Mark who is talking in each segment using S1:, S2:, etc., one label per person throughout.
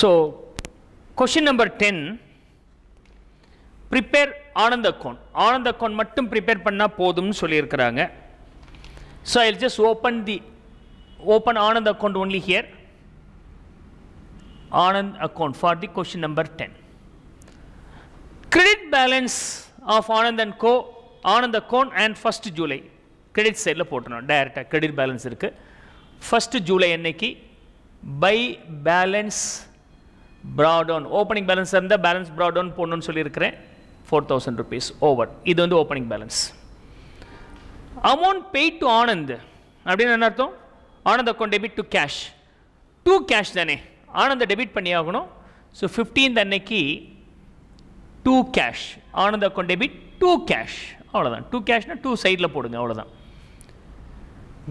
S1: So question number ten prepare Anand கோன் ஆனந்த கோன் மட்டும் ப்ரிப்பேர் பண்ணால் போதும்னு சொல்லியிருக்கிறாங்க so I just open the open Anand account only here Anand account for the question number ten credit balance of Anand and co Anand account and first July credit சைடில் போட்டுருணும் டைரெக்டாக credit balance இருக்குது ஃபஸ்ட்டு ஜூலை அன்னைக்கு by balance brought down opening balance இருந்தால் balance brought down போடணும்னு சொல்லியிருக்கிறேன் four thousand rupees over இது வந்து opening balance amount pay to Anand அப்படின்னு என்ன அர்த்தம் Anand account debit to cash to cash தானே ஆனந்தை டெபிட் பண்ணி ஆகணும் ஸோ ஃபிஃப்டீன்த் அன்னைக்கு to cash Anand account debit to cash அவ்வளோதான் டூ கேஷ்னா டூ சைடில் போடுங்க அவ்வளோதான்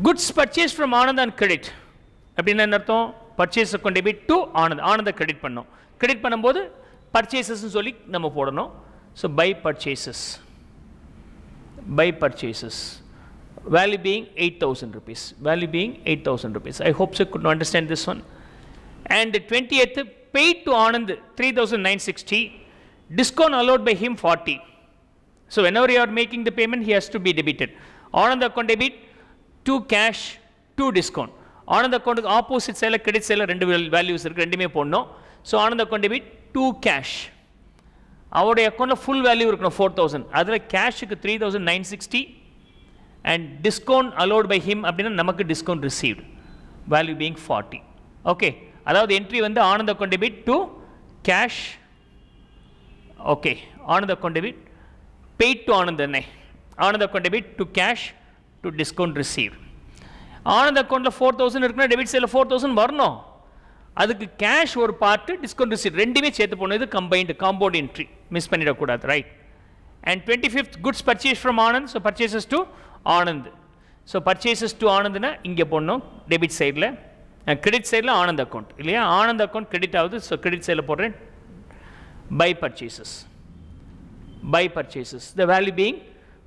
S1: goods purchase from Anand and credit அப்படின்னு என்ன அர்த்தம் பர்ச்சேஸை கொண்டு போய் டு ஆனந்த் ஆனந்தை கிரெடிட் பண்ணோம் கிரெடிட் பண்ணும்போது பர்ச்சேசஸ்ன்னு சொல்லி நம்ம போடணும் so buy purchases buy purchases value being 8000 rupees value being 8000 rupees i hope you could understand this one and the 20th paid to anand 3960 discount allowed by him 40 so whenever you are making the payment he has to be debited anand account debit 2 cash 2 discount ஆனந்த அக்கௌண்ட்டுக்கு opposite சைடில் credit சைடில் ரெண்டு values இருக்குது ரெண்டுமே போடணும் so ஆனந்த account B two cash அவருடைய அக்கௌண்ட்டில் ஃபுல் வேல்யூ இருக்கணும் ஃபோர் தௌசண்ட் அதில் கேஷுக்கு three thousand nine sixty and discount allowed by him அப்படின்னா நமக்கு discount received value being forty okay அதாவது என்ட்ரி வந்து Anand account debit to cash okay Anand account debit paid to Anand அண்ணே Anand account debit to cash to discount received Anand அக்கௌண்ட்டில் four thousand இருக்குன்னா debit சைடில் four thousand வரணும் அதுக்கு கேஷ் ஒரு பார்ட்டு டிஸ்கவுண்ட் ரிசீட் ரெண்டுமே சேர்த்து போனது கம்பைண்டு காம்பவுண்ட் என்ட்ரி மிஸ் பண்ணிடக்கூடாது right and twenty fifth goods purchase from Anand so purchases to Anand so purchases to ஆனந்த்னா இங்கே போடணும் டெபிட் சைடில் கிரெடிட் சைடில் ஆனந்த் அக்கௌண்ட் இல்லையா ஆனந்த் அக்கௌண்ட் கிரெடிட் ஆகுது ஸோ கிரெடிட் சைடில் போடுறேன் by purchases by purchases the value being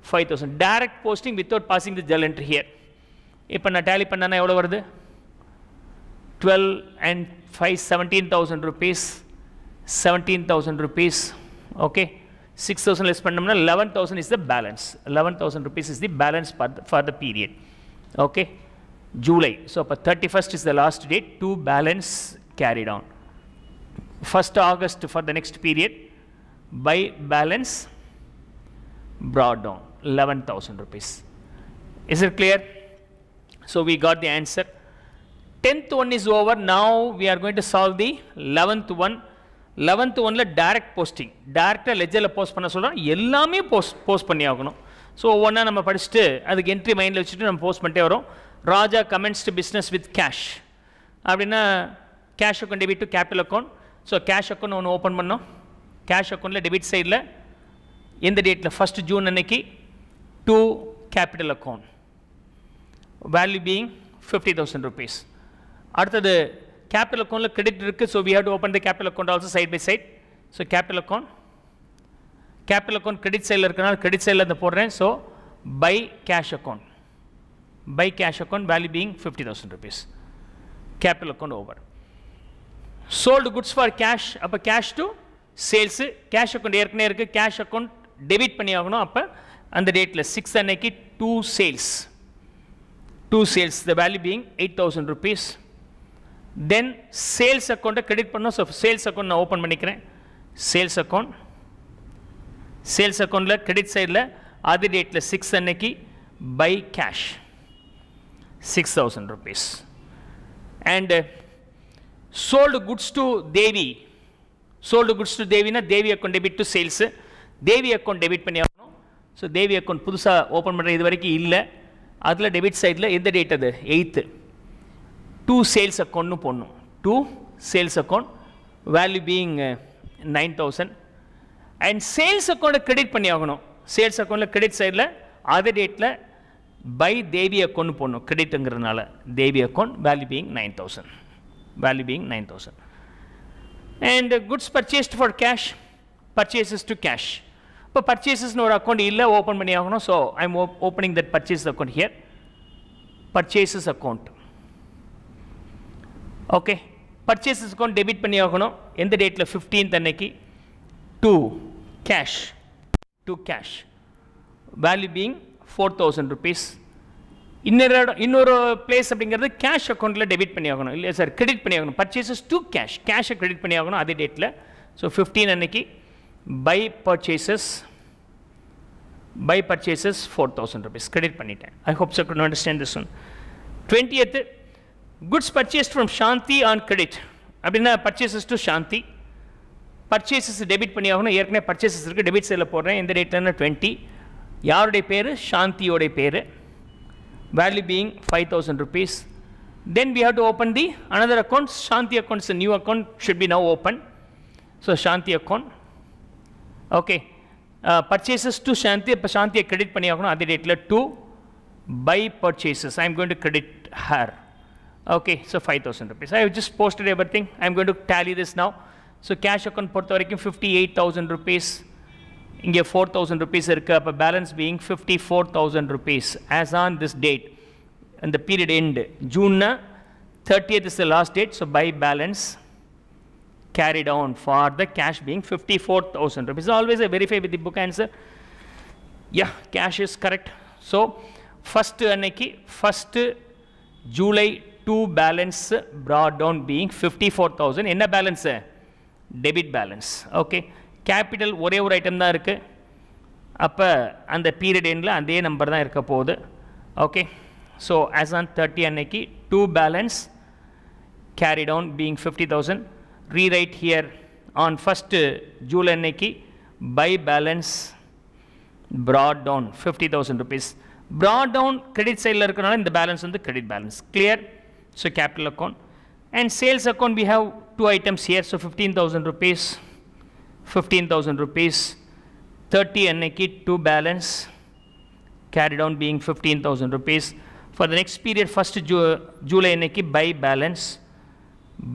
S1: five thousand direct posting without passing the journal entry here இப்போ நான் டேலி பண்ணேன்னா எவ்வளோ வருது twelve and five seventeen thousand rupees seventeen thousand rupees okay six thousand less பண்ணோம்னா eleven thousand is the balance eleven thousand rupees is the balance for the period okay July so அப்போ thirty first is the last date to balance carry down first August for the next period by balance down eleven thousand rupees is it clear So we got the answer. 10th one is over. Now we are going to solve the 11th one. 11th ஒன்ல direct posting டேரெக்டாக லெஜரில் post பண்ண சொல்கிறோம் எல்லாமே post post பண்ணி ஆகணும் so ஒவ்வொன்றா நம்ம படிச்சுட்டு அதுக்கு என்ட்ரி மைண்டில் வச்சுட்டு நம்ம போஸ்ட் பண்ணிட்டே வரோம் Raja commenced business with cash அப்படின்னா cash account debit to capital account so cash account ஒன்று ஓப்பன் பண்ணோம் கேஷ் அக்கௌண்ட்டில் டெபிட் சைடில் எந்த டேட்டில் ஃபஸ்ட்டு ஜூன் அன்னைக்கு to capital account value being fifty thousand rupees அடுத்தது கேபிட்டல் அக்கௌண்ட்டில் கிரெடிட் இருக்குது so we have to open the capital account also side by side so capital account capital account credit சைடில் இருக்கிறனால credit சைடில் இருந்து போடுறேன் so by cash account by cash account value being fifty thousand rupees capital account over sold goods for cash அப்போ cash to sales cash account ஏற்கனவே இருக்குது cash account debit பண்ணி ஆகணும் அப்போ அந்த டேட்டில் சிக்ஸ் அன்னைக்கு to sales to sales the value being eight thousand rupees then sales அக்கௌண்ட்டை கிரெடிட் பண்ணோம் ஸோ சேல்ஸ் அக்கௌண்ட் நான் ஓப்பன் பண்ணிக்கிறேன் சேல்ஸ் அக்கௌண்ட் சேல்ஸ் அக்கௌண்ட்டில் கிரெடிட் சைடில் அது டேட்டில் சிக்ஸ் அன்னைக்கு by cash six thousand rupees and sold goods to Devi sold goods to தேவினா Devi account debit to sales Devi account debit பண்ணி ஆகணும் ஸோ தேவி அக்கௌண்ட் புதுசாக ஓப்பன் பண்ணுற இது வரைக்கும் இல்லை அதில் டெபிட் சைடில் எந்த டேட் அது எயித்து டூ சேல்ஸ் அக்கௌண்ட்னு போடணும் to sales account value being nine thousand and sales அக்கௌண்ட்டை கிரெடிட் பண்ணி ஆகணும் சேல்ஸ் அக்கௌண்ட்டில் கிரெடிட் சைடில் அதே டேட்டில் பை தேவி அக்கௌண்ட் போடணும் கிரெடிட்டுங்கிறதுனால Devi account value being nine thousand value being nine thousand and goods purchased for cash purchases to cash இப்போ பர்ச்சேசஸ்னு ஒரு அக்கௌண்ட் இல்லை ஓப்பன் பண்ணி ஆகணும் so I'm opening that purchase account here purchases account okay purchases account debit பண்ணி ஆகணும் எந்த டேட்டில் ஃபிஃப்டீன்த் அன்னைக்கு to cash to cash value being four thousand rupees இன்னொரு இடம் இன்னொரு பிளேஸ் அப்படிங்கிறது கேஷ் அக்கௌண்ட்டில் டெபிட் பண்ணி ஆகணும் இல்லை சார் கிரெடிட் பண்ணி ஆகணும் பர்ச்சேசஸ் டூ கேஷ் கேஷை கிரெடிட் பண்ணி ஆகணும் அதே டேட்டில் ஸோ ஃபிஃப்டீன் அன்னைக்கு by purchases by purchases four thousand rupees credit பண்ணிட்டேன் I hope sir good understand this one twentieth goods purchase from Shanti on credit அப்படின்னா purchases to Shanti purchases debit பண்ணி ஆகணும் ஏற்கனவே பர்ச்சேசஸ் இருக்குது டெபிட் சைடில் போடுறேன் இந்த டேட்லன்னா டுவெண்ட்டி யாருடைய பேர் சாந்தியோடைய பேர் value being five thousand rupees then we have to open the another account shanti account is a new account should be now open so shanti account okay purchases to Shanti இப்போ சாந்தியை credit பண்ணி ஆகணும் அதே டேட்டில் to by purchases I am going to credit her okay so five thousand rupees I just posted everything I am going to tally this now so cash account பொறுத்த வரைக்கும் fifty eight thousand rupees இங்கே four thousand rupees இருக்குது அப்போ balance being fifty four thousand rupees as on this date இந்த period end ஜூன்னா thirtieth is the last date so by balance carried on for the cash being 54,000 rupees. Always I verify with the book answer. Yeah, cash is correct. So, first Aniki, first July 2 balance brought down being 54,000. என்ன balance? Debit balance. Okay. Capital ஒரே item item தான் இருக்கு. and the period endல அதே number தான் இருக்க போகுது. Okay. So, as on 30 அன்னைக்கு 2 balance carried on being 50,000. rewrite here on 1st July Neki buy balance brought down 50,000 rupees. Brought down credit sale and the balance the credit balance. Clear? So capital account. And sales account we have two items here. So 15,000 rupees, 15,000 rupees, 30 அன்னைக்கு two balance carried on being 15,000 rupees. For the next period, 1st Ju July அன்னைக்கு buy balance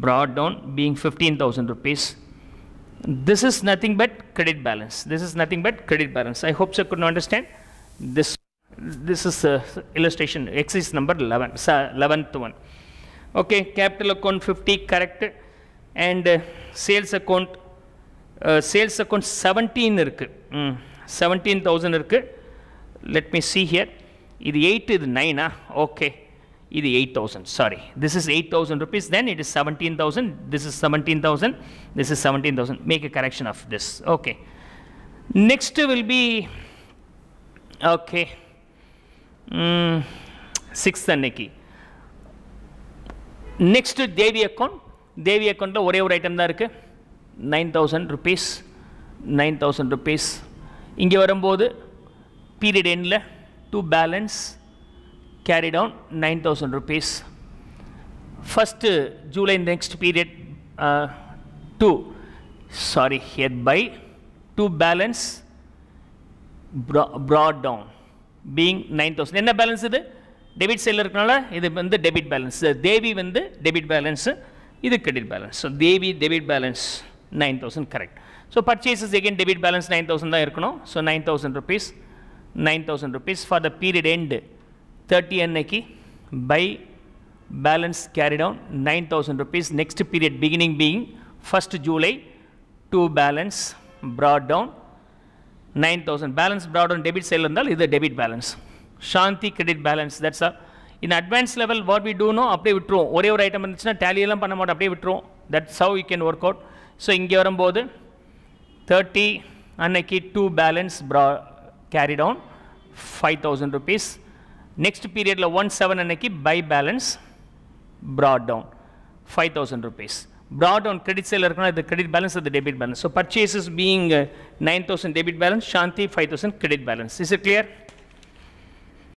S1: brought down being 15,000 rupees. This is nothing but credit balance. This is nothing but credit balance. I hope so you could understand this. This is uh, illustration exercise number 11, 11th one. Okay, capital account 50 correct and uh, sales account uh, sales account 17 இருக்கு ம் hmm, 17000 இருக்கு Let me see here 8 Is 9 Ah, okay. ఇది eight thousand sorry this is eight thousand rupees then it is seventeen thousand this is seventeen thousand this is seventeen thousand make a correction of this okay next will be okay sixth అన్నికి next Devi account Devi அக்கௌண்ட்டில் ஒரே ஒரு item தான் இருக்குது nine thousand rupees nine thousand rupees இங்கே வரும்போது period எண்டில் to balance carry down 9000 rupees. First uh, July next period uh, to sorry hereby to balance bro brought down being 9000 என்ன பேலன்ஸ் இது டெபிட் சைடில் இருக்கனால இது வந்து டெபிட் பேலன்ஸ் தேவி வந்து டெபிட் பேலன்ஸு இது கிரெடிட் பேலன்ஸ் ஸோ தேவி debit balance nine thousand correct so purchases again debit balance nine thousand தான் இருக்கணும் so nine thousand rupees nine thousand rupees for the period end thirty அன்னைக்கு by balance carry down nine thousand rupees next period beginning being first July to balance brought down nine thousand balance brought down debit சைடில் இருந்தால் இது debit balance சாந்தி credit balance that's R in advance level what we dunno அப்படியே விட்டுருவோம் ஒரே ஒரு item இருந்துச்சுன்னா டேலியெல்லாம் பண்ண மாட்டோம் அப்படியே விட்டுருவோம் that's how you can work out so இங்கே வரும்போது தேர்ட்டி அன்னைக்கு to balance brought carry down five thousand rupees next period lo 17 anaki buy balance brought down 5000 rupees brought down credit sale irukana the credit balance or the debit balance so purchases being 9000 debit balance shanti 5000 credit balance is it clear